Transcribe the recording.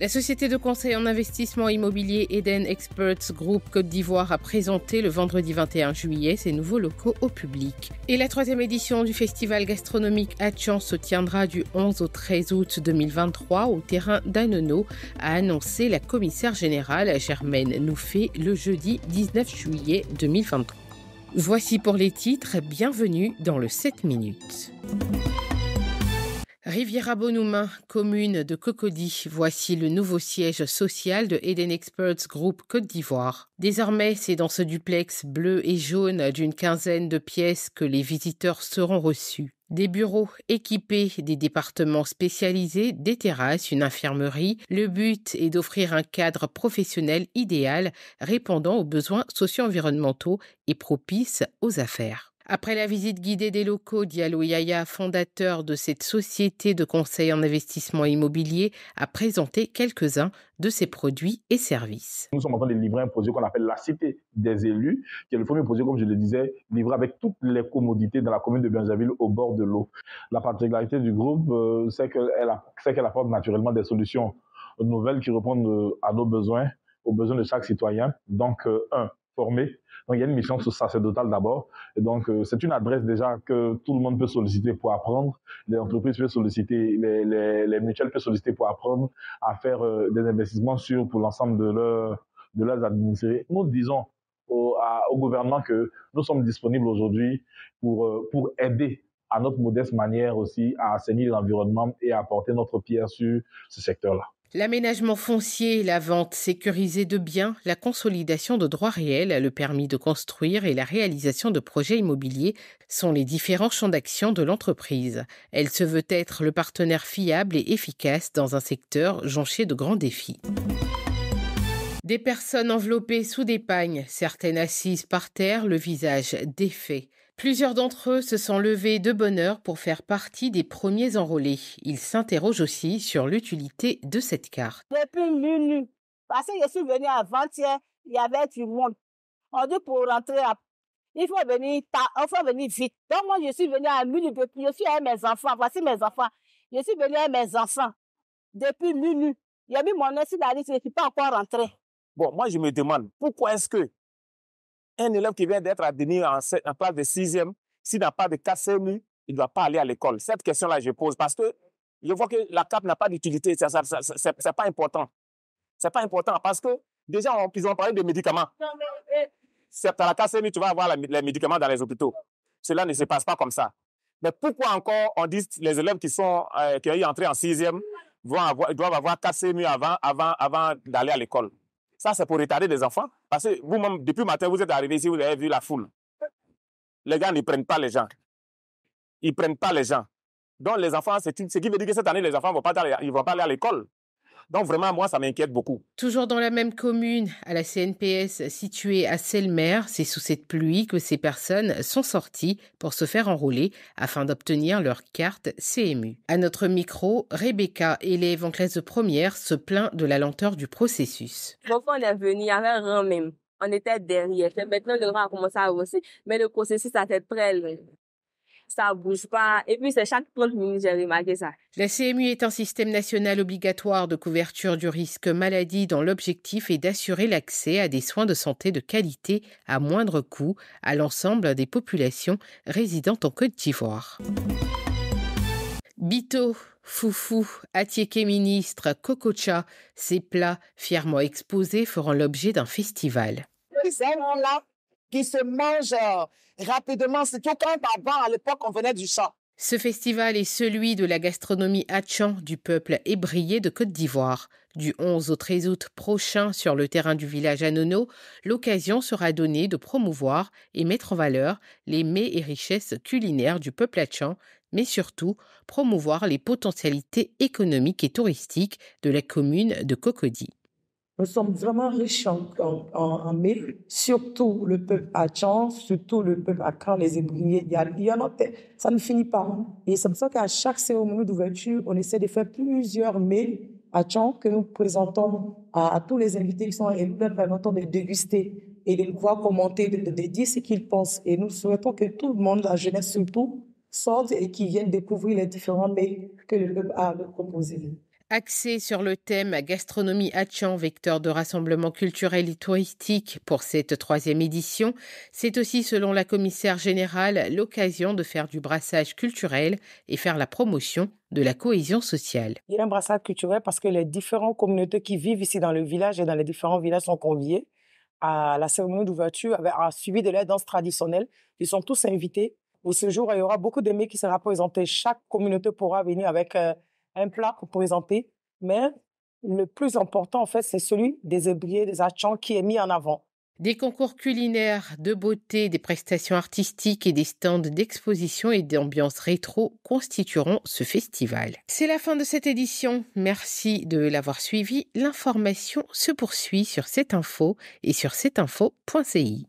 La société de conseil en investissement immobilier Eden Experts Group Côte d'Ivoire a présenté le vendredi 21 juillet ses nouveaux locaux au public. Et la troisième édition du festival gastronomique Hatchan se tiendra du 11 au 13 août 2023 au terrain d'Annenot, a annoncé la commissaire générale Germaine Noufé le jeudi 19 juillet 2023. Voici pour les titres, bienvenue dans le 7 minutes. Riviera Bonouma, commune de Cocody, voici le nouveau siège social de Eden Experts Group Côte d'Ivoire. Désormais, c'est dans ce duplex bleu et jaune d'une quinzaine de pièces que les visiteurs seront reçus. Des bureaux équipés, des départements spécialisés, des terrasses, une infirmerie. Le but est d'offrir un cadre professionnel idéal, répondant aux besoins socio-environnementaux et propice aux affaires. Après la visite guidée des locaux, Diallo Yaya, fondateur de cette société de conseil en investissement immobilier, a présenté quelques-uns de ses produits et services. Nous sommes en train de livrer un projet qu'on appelle la Cité des élus, qui est le premier projet, comme je le disais, livré avec toutes les commodités dans la commune de Benjaville au bord de l'eau. La particularité du groupe, euh, c'est qu'elle apporte naturellement des solutions nouvelles qui répondent euh, à nos besoins, aux besoins de chaque citoyen. Donc, euh, un, formés. Donc, il y a une mission mhm. sacerdotale d'abord. Donc, euh, c'est une adresse déjà que tout le monde peut solliciter pour apprendre. Les entreprises peuvent solliciter, les, mutuelles peuvent solliciter pour apprendre à faire euh, des investissements sûrs pour l'ensemble de, leur, de leurs administrés. Nous disons au, gouvernement que nous sommes disponibles aujourd'hui pour, euh, pour aider à notre modeste manière aussi à assainir l'environnement et à apporter notre pierre sur ce secteur-là. L'aménagement foncier, la vente sécurisée de biens, la consolidation de droits réels, le permis de construire et la réalisation de projets immobiliers sont les différents champs d'action de l'entreprise. Elle se veut être le partenaire fiable et efficace dans un secteur jonché de grands défis. Des personnes enveloppées sous des pagnes, certaines assises par terre, le visage défait. Plusieurs d'entre eux se sont levés de bonne heure pour faire partie des premiers enrôlés. Ils s'interrogent aussi sur l'utilité de cette carte. Depuis minuit, parce que je suis venu avant-hier, il y avait du monde. On dit pour rentrer, il faut venir, il faut venir vite. Donc moi, je suis venu à minuit je suis avec mes enfants, voici mes enfants. Je suis venu avec mes enfants depuis minuit. Il y a mis mon ancien sur je ne suis pas encore rentré. Bon, moi, je me demande pourquoi est-ce que un élève qui vient d'être admis en, en place de sixième, s'il n'a pas de KCMU, il ne doit pas aller à l'école. Cette question-là, je pose parce que je vois que la CAP n'a pas d'utilité. Ce n'est pas important. Ce n'est pas important parce que déjà, on, ils ont parlé de médicaments. C'est à la tu vas avoir les médicaments dans les hôpitaux. Cela ne se passe pas comme ça. Mais pourquoi encore on dit que les élèves qui sont euh, qui ont entré en sixième vont doivent avoir KCMU avant, avant, avant d'aller à l'école ça, c'est pour retarder les enfants. Parce que vous-même, depuis matin, vous êtes arrivé ici, vous avez vu la foule. Les gars ne prennent pas les gens. Ils ne prennent pas les gens. Donc, les enfants, c'est ce qui veut dire que cette année, les enfants ne vont pas aller à l'école. Donc vraiment, moi, ça m'inquiète beaucoup. Toujours dans la même commune, à la CNPS située à Selmer, c'est sous cette pluie que ces personnes sont sorties pour se faire enrôler afin d'obtenir leur carte CMU. À notre micro, Rebecca, et en classe de première, se plaint de la lenteur du processus. Bon, on est venu, il y avait rien même on était derrière. Maintenant, le rang a commencé à avancer, mais le processus a été très ça bouge pas. Et puis, c'est chaque j'ai remarqué ça. La CMU est un système national obligatoire de couverture du risque maladie dont l'objectif est d'assurer l'accès à des soins de santé de qualité à moindre coût à l'ensemble des populations résidant en Côte d'Ivoire. Bito, Foufou, Atiéké Ministre, Cococha, ces plats fièrement exposés feront l'objet d'un festival qui se mange euh, rapidement. tout quand avant, à l'époque, on venait du champ. Ce festival est celui de la gastronomie Hatchan du peuple ébrié de Côte d'Ivoire. Du 11 au 13 août prochain sur le terrain du village Anono, l'occasion sera donnée de promouvoir et mettre en valeur les mets et richesses culinaires du peuple Hatchan, mais surtout promouvoir les potentialités économiques et touristiques de la commune de Cocody. Nous sommes vraiment riches en, en, surtout le peuple chance surtout le peuple quand les ébrouillés, Il y a, ça ne finit pas. Hein. Et c'est pour ça qu'à chaque cérémonie d'ouverture, on essaie de faire plusieurs mets achan que nous présentons à, tous les invités qui sont et nous leur permettons de déguster et de voir commenter, de, dire ce qu'ils pensent. Et nous souhaitons que tout le monde, la jeunesse surtout, sorte et qu'ils viennent découvrir les différents mails que le peuple a à Axé sur le thème Gastronomie Hachan, vecteur de rassemblement culturel et touristique pour cette troisième édition, c'est aussi, selon la commissaire générale, l'occasion de faire du brassage culturel et faire la promotion de la cohésion sociale. Il y a un brassage culturel parce que les différentes communautés qui vivent ici dans le village et dans les différents villages sont conviées à la cérémonie d'ouverture, à suivi de la danse traditionnelle. Ils sont tous invités. Au jour, il y aura beaucoup d'aimés qui seront présentés Chaque communauté pourra venir avec... Euh, un plat qu'on présenter, mais le plus important, en fait, c'est celui des oubliés, des achants qui est mis en avant. Des concours culinaires, de beauté, des prestations artistiques et des stands d'exposition et d'ambiance rétro constitueront ce festival. C'est la fin de cette édition. Merci de l'avoir suivi. L'information se poursuit sur cette info et sur cetteinfo.ci.